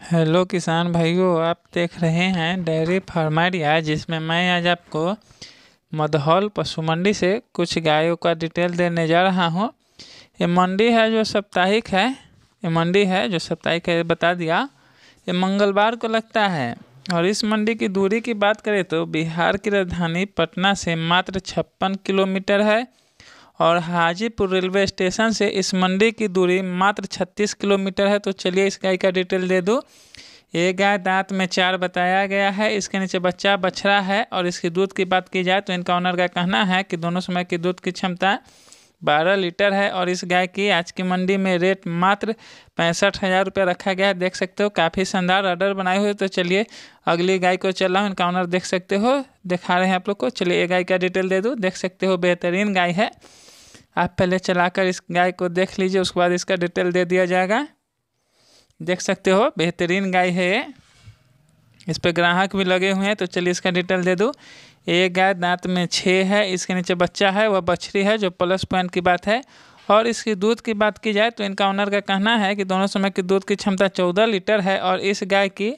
hello किसान भाइयों आप देख रहे हैं डेयरी फार्मरिया जिसमें मैं आज आपको मधौल पशु मंडी से कुछ गायों का डिटेल देने जा रहा हूँ ये मंडी है जो साप्ताहिक है ये मंडी है जो साप्ताहिक है बता दिया ये मंगलवार को लगता है और इस मंडी की दूरी की बात करें तो बिहार की राजधानी पटना से मात्र छप्पन किलोमीटर है और हाजीपुर रेलवे स्टेशन से इस मंडी की दूरी मात्र 36 किलोमीटर है तो चलिए इस गाय का डिटेल दे दूँ ये गाय दांत में चार बताया गया है इसके नीचे बच्चा बछड़ा है और इसके दूध की बात की जाए तो इनका ऑनर का कहना है कि दोनों समय की दूध की क्षमता बारह लीटर है और इस गाय की आज की मंडी में रेट मात्र पैंसठ हज़ार रुपये रखा गया है देख सकते हो काफ़ी शानदार ऑर्डर बनाए हुए तो चलिए अगली गाय को चल रहा हूँ इनका ऑनर देख सकते हो दिखा रहे हैं आप लोग को चलिए ये गाय का डिटेल दे दूँ देख सकते हो बेहतरीन गाय है आप पहले चलाकर इस गाय को देख लीजिए उसके बाद इसका डिटेल दे दिया जाएगा देख सकते हो बेहतरीन गाय है ये इस पर ग्राहक भी लगे हुए हैं तो चलिए इसका डिटेल दे दूँ ये गाय दांत में छः है इसके नीचे बच्चा है वह बछड़ी है जो प्लस पॉइंट की बात है और इसकी दूध की बात की जाए तो इनका ऑनर का कहना है कि दोनों समय की दूध की क्षमता चौदह लीटर है और इस गाय की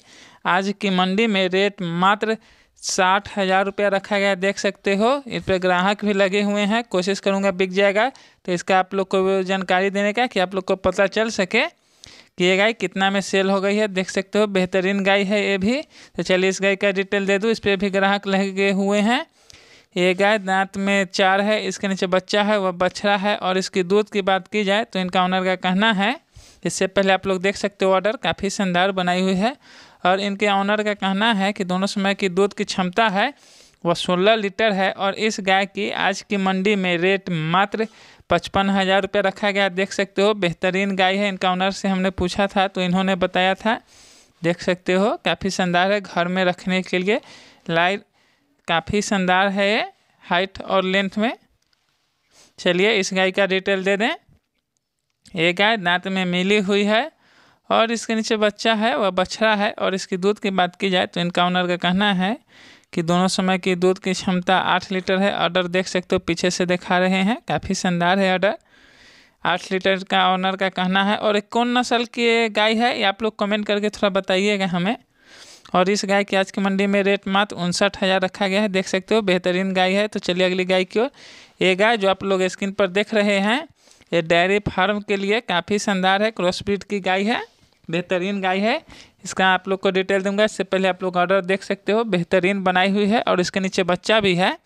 आज की मंडी में रेट मात्र साठ हज़ार रुपया रखा गया देख सकते हो इस पर ग्राहक भी लगे हुए हैं कोशिश करूँगा बिक जाएगा तो इसका आप लोग को जानकारी देने का कि आप लोग को पता चल सके कि ये गाय कितना में सेल हो गई है देख सकते हो बेहतरीन गाय है ये भी तो चलिए इस गाय का डिटेल दे दूँ इस पर भी ग्राहक लगे हुए हैं ये गाय दांत में चार है इसके नीचे बच्चा है वह बछड़ा है और इसकी दूध की बात की जाए तो इनका ऑनर का कहना है इससे पहले आप लोग देख सकते हो ऑर्डर काफ़ी शानदार बनाई हुई है और इनके ऑनर का कहना है कि दोनों समय की दूध की क्षमता है वह सोलह लीटर है और इस गाय की आज की मंडी में रेट मात्र पचपन हज़ार रुपये रखा गया देख सकते हो बेहतरीन गाय है इनका ऑनर से हमने पूछा था तो इन्होंने बताया था देख सकते हो काफ़ी शानदार है घर में रखने के लिए लाइट काफ़ी शानदार है ये हाइट और लेंथ में चलिए इस गाय का डिटेल दे दें ये गाय दांत में मिली हुई है और इसके नीचे बच्चा है वह बछड़ा है और इसके दूध की बात की जाए तो इनका ऑनर का कहना है कि दोनों समय की दूध की क्षमता आठ लीटर है ऑर्डर देख सकते हो पीछे से दिखा रहे हैं काफ़ी शानदार है ऑर्डर आठ लीटर का ऑनर का कहना है और एक कौन नस्ल की गाय है ये आप लोग कमेंट करके थोड़ा बताइएगा हमें और इस गाय की आज की मंडी में रेट मात्र उनसठ हज़ार रखा गया है देख सकते हो बेहतरीन गाय है तो चलिए अगली गाय की ओर ये गाय जो आप लोग स्क्रीन पर देख रहे हैं ये डेयरी फार्म के लिए काफ़ी शानदार है क्रॉसब्रिड की गाय है बेहतरीन गाय है इसका आप लोग को डिटेल दूंगा इससे पहले आप लोग ऑर्डर देख सकते हो बेहतरीन बनाई हुई है और इसके नीचे बच्चा भी है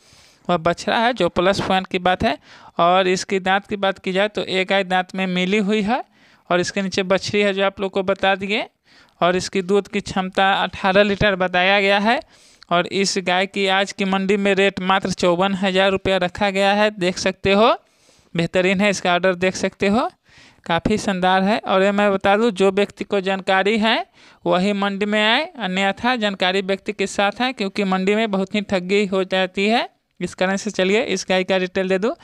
वह बछड़ा है जो प्लस पॉइंट की बात है और इसकी दांत की बात की जाए तो एक गाय दांत में मिली हुई है और इसके नीचे बछड़ी है जो आप लोग को बता दिए और इसकी दूध की क्षमता अठारह लीटर बताया गया है और इस गाय की आज की मंडी में रेट मात्र चौवन हज़ार रुपया रखा गया है देख सकते हो बेहतरीन है इसका ऑर्डर देख सकते हो काफ़ी शानदार है और ये मैं बता दूँ जो व्यक्ति को जानकारी है वही मंडी में आए अन्यथा जानकारी व्यक्ति के साथ है क्योंकि मंडी में बहुत ही ठगी हो जाती है इस कारण से चलिए इस गाय का डिटेल दे दूँ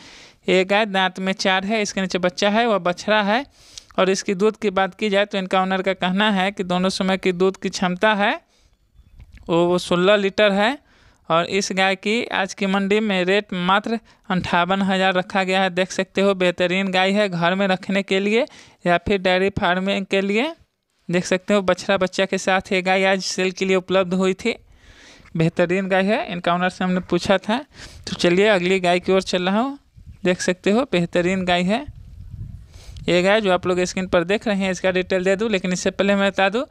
ये गाय दांत में चार है इसके नीचे बच्चा है वह बछड़ा है और इसकी दूध की बात की जाए तो इनका ऑनर का कहना है कि दोनों समय की दूध की क्षमता है वो सोलह लीटर है और इस गाय की आज की मंडी में रेट मात्र अंठावन हज़ार रखा गया है देख सकते हो बेहतरीन गाय है घर में रखने के लिए या फिर डेयरी फार्मिंग के लिए देख सकते हो बछड़ा बच्चा के साथ ये गाय आज सेल के लिए उपलब्ध हुई थी बेहतरीन गाय है इनकाउंटर से हमने पूछा था तो चलिए अगली गाय की ओर चल रहा हूँ देख सकते हो बेहतरीन गाय है ये है जो आप लोग स्क्रीन पर देख रहे हैं इसका डिटेल दे दूँ लेकिन इससे पहले मैं बता दूँ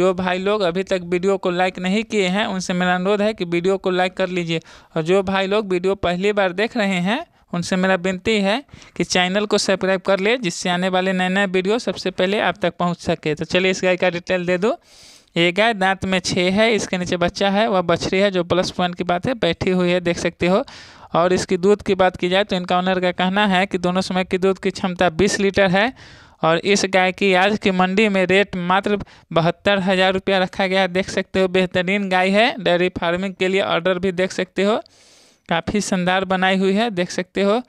जो भाई लोग अभी तक वीडियो को लाइक नहीं किए हैं उनसे मेरा अनुरोध है कि वीडियो को लाइक कर लीजिए और जो भाई लोग वीडियो पहली बार देख रहे हैं उनसे मेरा विनती है कि चैनल को सब्सक्राइब कर ले जिससे आने वाले नए नए वीडियो सबसे पहले आप तक पहुंच सके तो चलिए इस गाय का डिटेल दे दो ये गाय दांत में छः है इसके नीचे बच्चा है वह बछड़ी है जो प्लस पॉइंट की बात है बैठी हुई है देख सकते हो और इसकी दूध की बात की जाए तो इनका ऑनर का कहना है कि दोनों समय की दूध की क्षमता बीस लीटर है और इस गाय की आज की मंडी में रेट मात्र बहत्तर हज़ार रुपया रखा गया है देख सकते हो बेहतरीन गाय है डेयरी फार्मिंग के लिए ऑर्डर भी देख सकते हो काफ़ी शानदार बनाई हुई है देख सकते हो